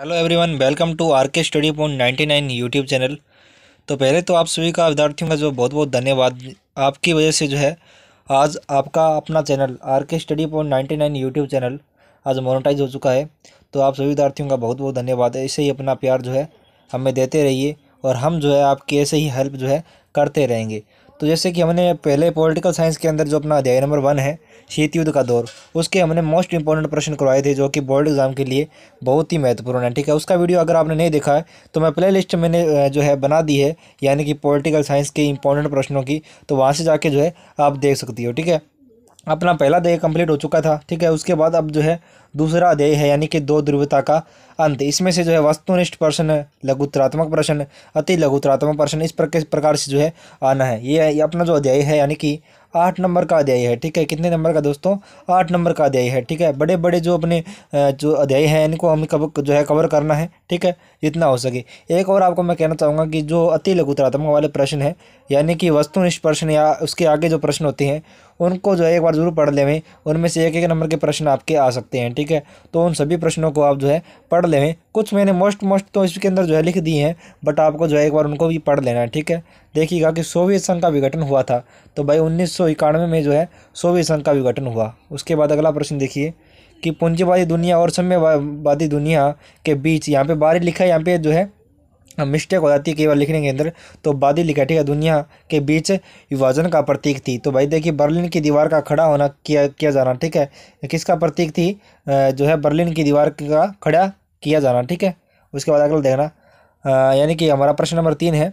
hello everyone welcome to R K study point ninety nine YouTube channel तो पहले तो आप सभी का विद्यार्थियों का जो बहुत बहुत धन्यवाद आपकी वजह से जो है आज आपका अपना channel R K study point ninety nine YouTube channel आज मोनोटाइज हो चुका है तो आप सभी विद्यार्थियों का बहुत बहुत धन्यवाद ऐसे ही अपना प्यार जो है हमें देते रहिए और हम जो है आपकी ऐसे ही हेल्प जो है करते रहेंगे तो जैसे कि हमने पहले पॉलिटिकल साइंस के अंदर जो अपना अध्याय नंबर वन है शीत युद्ध का दौर उसके हमने मोस्ट इंपॉर्टेंट प्रश्न करवाए थे जो कि बोर्ड एग्जाम के लिए बहुत ही महत्वपूर्ण है ठीक है उसका वीडियो अगर आपने नहीं देखा है तो मैं प्ले लिस्ट मैंने जो है बना दी है यानी कि पोलिटिकल साइंस के इंपॉर्टेंट प्रश्नों की तो वहाँ से जाके जो है आप देख सकती हो ठीक है अपना पहला दे कम्प्लीट हो चुका था ठीक है उसके बाद अब जो है दूसरा अध्याय है यानी कि दो ध्रुवता का अंत इसमें से जो है वस्तुनिष्ठ प्रश्न लघुत्रात्मक प्रश्न अति लघुत्रात्मक प्रश्न इस प्रकार से जो है आना है ये, अपना जो अध्याय है यानी कि आठ नंबर का अध्याय है ठीक है कितने नंबर का दोस्तों आठ नंबर का अध्याय है ठीक है बड़े बड़े जो अपने जो अध्याय हैं इनको हमें कब जो है कवर करना है ठीक है जितना हो सके एक और आपको मैं कहना चाहूँगा कि जो अति लघुत्रात्मक वाले प्रश्न है यानी कि वस्तुनिष्ठ प्रश्न या उसके आगे जो प्रश्न होते हैं उनको जो है एक बार जरूर पढ़ लेवें उनमें से एक एक नंबर के प्रश्न आपके आ सकते हैं ठीक ठीक है तो उन सभी प्रश्नों को आप जो है पढ़ लें कुछ मैंने मोस्ट मोस्ट तो इसके अंदर जो है लिख दिए हैं बट आपको जो है एक बार उनको भी पढ़ लेना है ठीक है देखिएगा कि सोवियत संघ का विघटन हुआ था तो भाई उन्नीस में जो है सोवियत संघ का विघटन हुआ उसके बाद अगला प्रश्न देखिए कि पूंजीवादी दुनिया और सम्यवादी दुनिया के बीच यहाँ पे बारी लिखा है यहाँ पे जो है मिस्टेक हो जाती है कई बार लिखने के अंदर तो बादी है दुनिया के बीच विभाजन का प्रतीक थी तो भाई देखिए बर्लिन की दीवार का खड़ा होना किया किया जाना ठीक है किसका प्रतीक थी जो है बर्लिन की दीवार का खड़ा किया जाना ठीक है उसके बाद अगला देखना यानी कि हमारा प्रश्न नंबर तीन है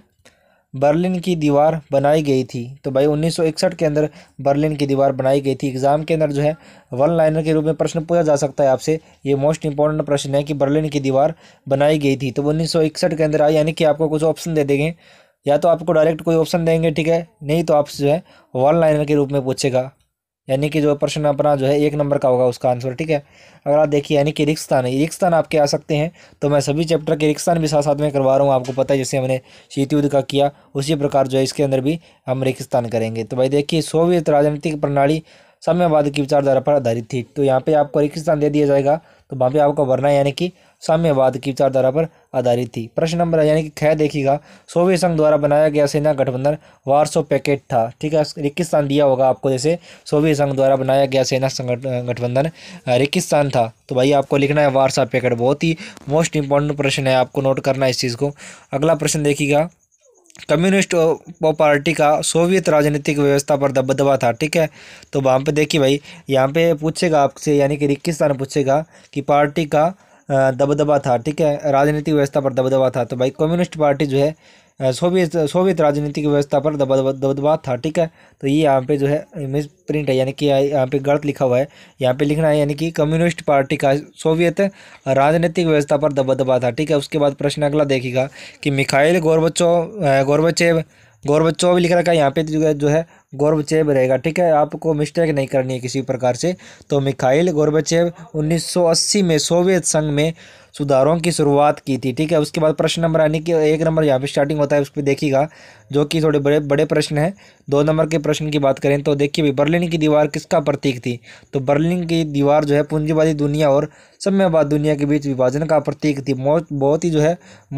बर्लिन की दीवार बनाई गई थी तो भाई 1961 के अंदर बर्लिन की दीवार बनाई गई थी एग्ज़ाम के अंदर जो है वन लाइनर के रूप में प्रश्न पूछा जा सकता है आपसे ये मोस्ट इंपॉर्टेंट प्रश्न है कि बर्लिन की दीवार बनाई गई थी तो उन्नीस के अंदर आई यानी कि आपको कुछ ऑप्शन दे देंगे या तो आपको डायरेक्ट कोई ऑप्शन देंगे ठीक है नहीं तो आप जो है वन लाइनर के रूप में पूछेगा यानी कि जो प्रश्न अपना जो है एक नंबर का होगा उसका आंसर ठीक है अगर आप देखिए यानी कि रिक्सतान है रिक्सतान आपके आ सकते हैं तो मैं सभी चैप्टर के रिक्सतान भी साथ साथ में करवा रहा हूँ आपको पता है जैसे हमने शीत युद्ध का किया उसी प्रकार जो है इसके अंदर भी हम रिक्स्तान करेंगे तो भाई देखिए सोवियत राजनीतिक प्रणाली समयवाद की विचारधारा पर आधारित थी तो यहाँ पर आपको रिक्सतान दे दिया जाएगा तो वहाँ पर आपको वरना यानी कि साम्यवाद की विचारधारा पर आधारित थी प्रश्न नंबर यानी कि खै देखिएगा सोवियत संघ द्वारा बनाया गया सेना गठबंधन वारसो पैकेट था ठीक है रिकिस्तान दिया होगा आपको जैसे सोवियत संघ द्वारा बनाया गया सेना गठबंधन रिकिस्तान था तो भाई आपको लिखना है वारसा पैकेट बहुत ही मोस्ट इंपॉर्टेंट प्रश्न है आपको नोट करना है इस चीज़ को अगला प्रश्न देखिएगा कम्युनिस्ट पार्टी का सोवियत राजनीतिक व्यवस्था पर दबदबा था ठीक है तो वहाँ पे देखिए भाई यहाँ पे पूछेगा आपसे यानी कि रिक्किस्तान पूछेगा कि पार्टी का दबदबा था ठीक है राजनीतिक व्यवस्था पर दबदबा था तो भाई कम्युनिस्ट पार्टी जो है सोवियत सोवियत राजनीतिक व्यवस्था पर दबदबा दबदबा था ठीक है तो ये यहाँ पे जो है मिस प्रिंट है यानी कि यहाँ पे गलत लिखा हुआ है यहाँ पे लिखना है यानी कि कम्युनिस्ट पार्टी का सोवियत राजनीतिक व्यवस्था पर दबदबा था ठीक है उसके बाद प्रश्न अगला देखेगा कि मिखाइल गोरबचो गोरबचेव भी लिख रखा है यहाँ पे जो है गोरबचेव रहेगा ठीक है आपको मिस्टेक नहीं करनी है किसी प्रकार से तो मिखाइल गोरबचेव 1980 में सोवियत संघ में सुधारों की शुरुआत की थी ठीक है उसके बाद प्रश्न नंबर यानी कि एक नंबर यहाँ पे स्टार्टिंग होता है उस पर देखिएगा जो कि थोड़े बड़े बड़े प्रश्न हैं दो नंबर के प्रश्न की बात करें तो देखिए भाई बर्लिन की दीवार किसका प्रतीक थी तो बर्लिन की दीवार जो है पूंजीवादी दुनिया और साम्यवाद दुनिया के बीच विभाजन का प्रतीक थी मोस्ट बहुत ही जो है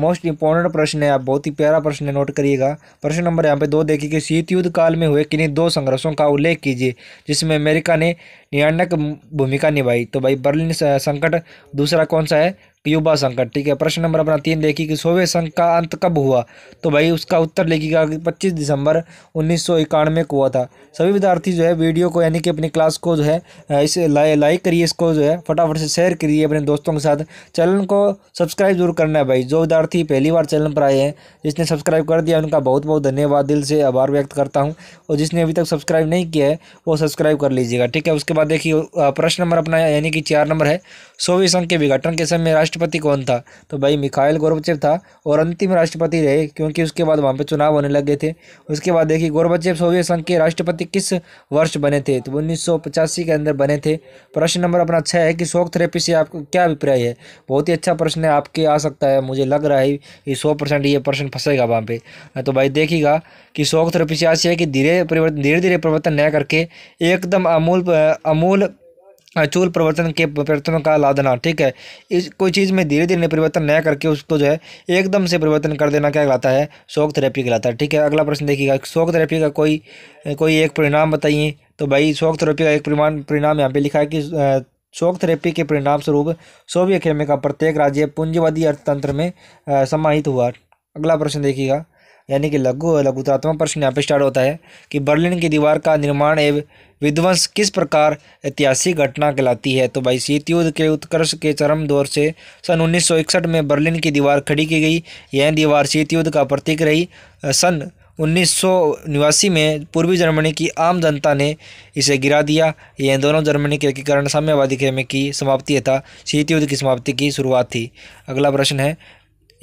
मोस्ट इंपॉर्टेंट प्रश्न है आप बहुत ही प्यारा प्रश्न है नोट करिएगा प्रश्न नंबर यहाँ पे दो देखिए कि शीत युद्ध काल में हुए किन्हीं दो संघर्षों का उल्लेख कीजिए जिसमें अमेरिका ने निर्णायक भूमिका निभाई तो भाई बर्लिन संकट दूसरा कौन सा है युवा संकट ठीक है प्रश्न नंबर अपना तीन देखिए कि सोवियत संघ का अंत कब हुआ तो भाई उसका उत्तर लिखिएगा कि पच्चीस दिसंबर उन्नीस सौ इक्यानवे को हुआ था सभी विद्यार्थी जो है वीडियो को यानी कि अपनी क्लास को जो है इसे लाइक करिए इसको जो है फटाफट से शेयर करिए दीजिए अपने दोस्तों के साथ चैनल को सब्सक्राइब जरूर करना है भाई जो विद्यार्थी पहली बार चैनल पर आए हैं जिसने सब्सक्राइब कर दिया उनका बहुत बहुत धन्यवाद दिल से आभार व्यक्त करता हूँ और जिसने अभी तक सब्सक्राइब नहीं किया है वो सब्सक्राइब कर लीजिएगा ठीक है उसके बाद देखिए प्रश्न नंबर अपना यानी कि चार नंबर है सोवियत संघ के विघटन के समय राष्ट्रपति कौन था तो भाई मिखाइल गोरबचेव था और अंतिम राष्ट्रपति रहे क्योंकि उसके बाद वहाँ पर चुनाव होने लगे थे उसके बाद देखिए गोरबचेव सोवियत संघ के राष्ट्रपति किस वर्ष बने थे तो उन्नीस के अंदर बने थे प्रश्न नंबर अपना छः है कि शोक थेरेपी से आपको क्या अभिप्राय है बहुत ही अच्छा प्रश्न है आपके आ सकता है मुझे लग रहा है ये सौ परसेंट ये प्रश्न फंसेगा वहाँ पे हाँ, तो भाई देखिएगा कि शौक तरफ से है कि धीरे परिवर्तन धीरे धीरे परिवर्तन न करके एकदम अमूल अमूल चूल परिवर्तन के परिवर्तनों का ला देना ठीक है इस कोई चीज़ में धीरे धीरे परिवर्तन नया करके उसको जो है एकदम से परिवर्तन कर देना क्या कहलाता है शौक थेरेपी कहलाता है ठीक है अगला प्रश्न देखिएगा शौक थेरेपी का कोई कोई एक परिणाम बताइए तो भाई शौक थेरेपी का एक परिणाम परिणाम यहाँ पे लिखा है कि शोक थेरेपी के परिणाम स्वरूप सोवियत खेमे का प्रत्येक राज्य पूंजीवादी अर्थतंत्र में समाहित हुआ अगला प्रश्न देखिएगा यानी कि लघु लघुतात्मक प्रश्न यहाँ पे स्टार्ट होता है कि बर्लिन की दीवार का निर्माण एवं विध्वंस किस प्रकार ऐतिहासिक घटना कहलाती है तो भाई शीत युद्ध के उत्कर्ष के चरम दौर से सन 1961 में बर्लिन की दीवार खड़ी की गई यह दीवार शीत युद्ध का प्रतीक रही सन उन्नीस में पूर्वी जर्मनी की आम जनता ने इसे गिरा दिया यह दोनों जर्मनी के एकीकरण साम्यवादी खेमे की समाप्ति था शीत युद्ध की समाप्ति की शुरुआत थी अगला प्रश्न है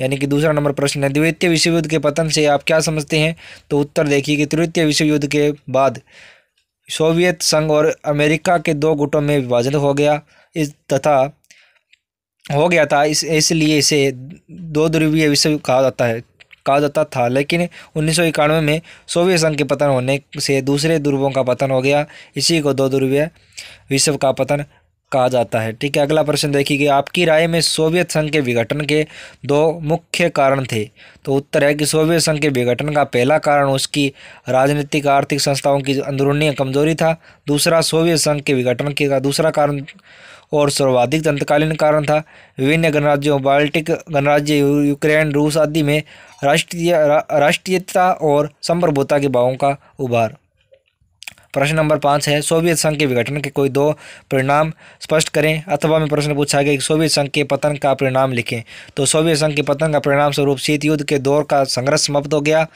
यानी कि दूसरा नंबर प्रश्न है द्वितीय विश्व युद्ध के पतन से आप क्या समझते हैं तो उत्तर देखिए कि तृतीय विश्व युद्ध के बाद सोवियत संघ और अमेरिका के दो गुटों में विभाजन हो गया इस तथा हो गया था इस इसलिए इसे दो ध्रुवीय विश्व कहा जाता है कहा जाता था लेकिन उन्नीस में सोवियत संघ के पतन होने से दूसरे ध्रुवों का पतन हो गया इसी को दो ध्रुवीय विश्व का पतन कहा जाता है ठीक है अगला प्रश्न देखिए कि आपकी राय में सोवियत संघ के विघटन के दो मुख्य कारण थे तो उत्तर है कि सोवियत संघ के विघटन का पहला कारण उसकी राजनीतिक आर्थिक संस्थाओं की अंदरूनी कमजोरी था दूसरा सोवियत संघ के विघटन के का दूसरा कारण और सर्वाधिक दंतकालीन कारण था विभिन्न गणराज्यों बाल्टिक गणराज्य यूक्रेन रूस आदि में राष्ट्रीय राष्ट्रीयता और संप्रभुता के भावों का उभार प्रश्न नंबर पाँच है सोवियत संघ के विघटन के कोई दो परिणाम स्पष्ट करें अथवा में प्रश्न पूछा गया कि सोवियत संघ के पतन का परिणाम लिखें तो सोवियत संघ के पतन का परिणाम स्वरूप शीत युद्ध के दौर का संघर्ष समाप्त हो गया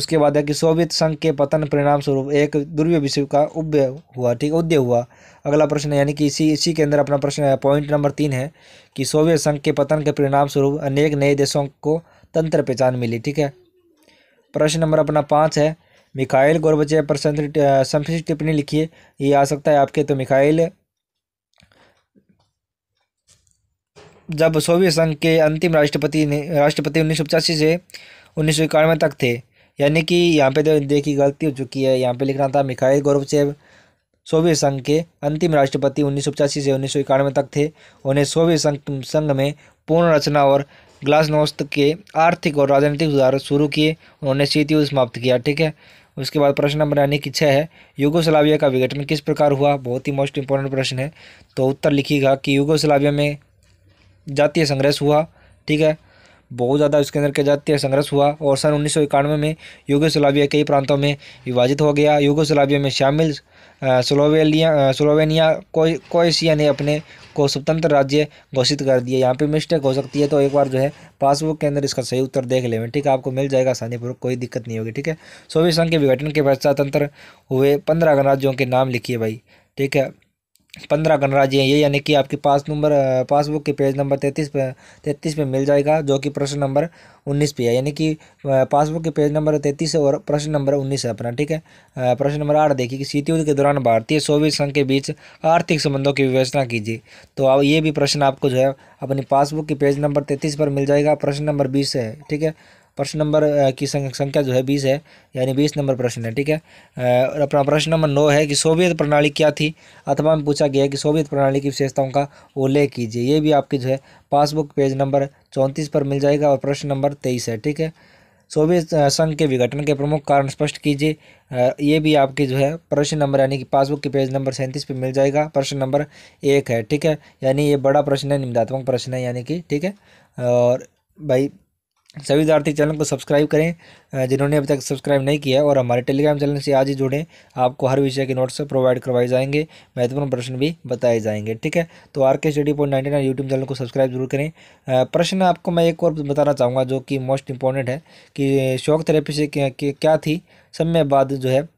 उसके बाद है कि सोवियत संघ के पतन परिणाम स्वरूप एक दुर्व्य विश्व का उभ्य हुआ ठीक उदय हुआ अगला प्रश्न यानी कि इसी इसी के अंदर अपना प्रश्न है पॉइंट नंबर तीन है कि सोवियत संघ के पतन के परिणाम स्वरूप अनेक नए देशों को तंत्र पहचान मिली ठीक है प्रश्न नंबर अपना पाँच है मिखाइल गोरबचे पर संक्षिप्त टिप्पणी लिखिए ये आ सकता है आपके तो मिखाइल जब सोवियत संघ के अंतिम राष्ट्रपति राष्ट्रपति उन्नीस सौ पचासी से उन्नीस सौ इक्यानवे तक थे यानी कि यहाँ पे तो देखिए गलती हो चुकी है यहाँ पे लिखना था मिखाइल गोरबचेव सोवियत संघ के अंतिम राष्ट्रपति उन्नीस सौ पचासी से उन्नीस सौ इक्यानवे तक थे उन्हें सोवियत संघ संघ में पूर्ण रचना और ग्लासनोस्त के आर्थिक और राजनीतिक सुधार शुरू किए उन्होंने शीत युद्ध समाप्त किया ठीक है उसके बाद प्रश्न नंबर यानी कि छः है यूगोस्लाविया का विघटन किस प्रकार हुआ बहुत ही मोस्ट इंपॉर्टेंट प्रश्न है तो उत्तर लिखिएगा कि यूगोस्लाविया में जातीय संघर्ष हुआ ठीक है बहुत ज़्यादा उसके अंदर के जातीय संघर्ष हुआ और सन उन्नीस में यूगोस्लाविया कई प्रांतों में विभाजित हो गया यूगोस्लाविया में शामिल स्लोवेलिया स्लोवेनिया कोशिया ने अपने को स्वतंत्र राज्य घोषित कर दिया यहाँ पे मिस्टेक हो सकती है तो एक बार जो है पासबुक के अंदर इसका सही उत्तर देख लेवें ठीक है आपको मिल जाएगा पूर्वक कोई दिक्कत नहीं होगी ठीक है सोवियत संघ के विघटन के पश्चात स्वतंत्र हुए पंद्रह गणराज्यों के नाम लिखिए भाई ठीक है पंद्रह गणराज्य हैं ये यानी कि आपके पास नंबर पासबुक के पेज नंबर तैंतीस पे तैंतीस पे मिल जाएगा जो कि प्रश्न नंबर उन्नीस पे है यानी कि पासबुक के पेज नंबर तैंतीस और प्रश्न नंबर उन्नीस है अपना ठीक है प्रश्न नंबर आठ देखिए कि शीत युद्ध के दौरान भारतीय सोवियत संघ के बीच आर्थिक संबंधों की विवेचना कीजिए तो अब ये भी प्रश्न आपको जो है अपनी पासबुक के पेज नंबर तैंतीस पर मिल जाएगा प्रश्न नंबर बीस है ठीक है प्रश्न नंबर की संख्या जो है बीस है यानी बीस नंबर प्रश्न है ठीक है और अपना प्रश्न नंबर नौ है कि सोवियत प्रणाली क्या थी अथवा में पूछा गया है कि सोवियत प्रणाली की विशेषताओं का उल्लेख कीजिए ये भी आपके जो है पासबुक पेज नंबर चौंतीस पर मिल जाएगा और प्रश्न नंबर तेईस है ठीक है सोवियत संघ के विघटन के प्रमुख कारण स्पष्ट कीजिए ये भी आपकी जो है प्रश्न नंबर यानी कि पासबुक के पेज नंबर सैंतीस पे मिल जाएगा प्रश्न नंबर एक है ठीक है यानी ये बड़ा प्रश्न है निम्नात्मक प्रश्न है यानी कि ठीक है और भाई सभी विद्यार्थी चैनल को सब्सक्राइब करें जिन्होंने अभी तक सब्सक्राइब नहीं किया और हमारे टेलीग्राम चैनल से आज ही जुड़ें आपको हर विषय के नोट्स प्रोवाइड करवाए जाएंगे महत्वपूर्ण प्रश्न भी बताए जाएंगे ठीक है तो R K study point ninety nine YouTube channel को सब्सक्राइब जरूर करें प्रश्न आपको मैं एक और बताना चाहूँगा जो कि मोस्ट इंपॉर्टेंट है कि शौक थेरेपी से क्या, क्या थी समय बाद जो है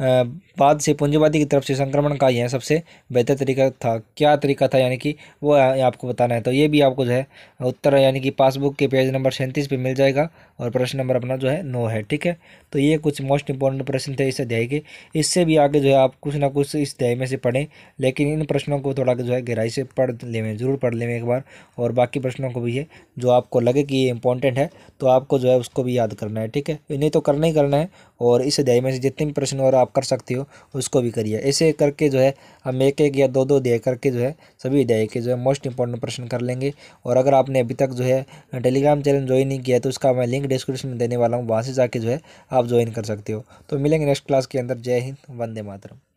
बाद से पूंजीवादी की तरफ से संक्रमण का यह सबसे बेहतर तरीका था क्या तरीका था यानी कि वो आपको बताना है तो ये भी आपको जो है उत्तर यानी कि पासबुक के पेज नंबर सैंतीस पे मिल जाएगा और प्रश्न नंबर अपना जो है नो है ठीक है तो ये कुछ मोस्ट इंपॉर्टेंट प्रश्न थे इस अध्याय के इससे भी आगे जो है आप कुछ ना कुछ इस अध्याय में से पढ़ें लेकिन इन प्रश्नों को थोड़ा जो है गहराई से पढ़ लेवें ज़रूर पढ़ लेवें एक बार और बाकी प्रश्नों को भी है जो आपको लगे कि ये इंपॉर्टेंट है तो आपको जो है उसको भी याद करना है ठीक है नहीं तो करना ही करना है और इस अध्याय में से जितने भी प्रश्न और आप आप कर सकते हो उसको भी करिए ऐसे करके जो है हम एक एक या दो दो अध्याय करके जो है सभी अध्याय के जो है मोस्ट इंपॉर्टेंट प्रश्न कर लेंगे और अगर आपने अभी तक जो है टेलीग्राम चैनल ज्वाइन नहीं किया तो उसका मैं लिंक डिस्क्रिप्शन में देने वाला हूँ वहाँ से जाके जो है आप ज्वाइन कर सकते हो तो मिलेंगे नेक्स्ट क्लास के अंदर जय हिंद वंदे मातरम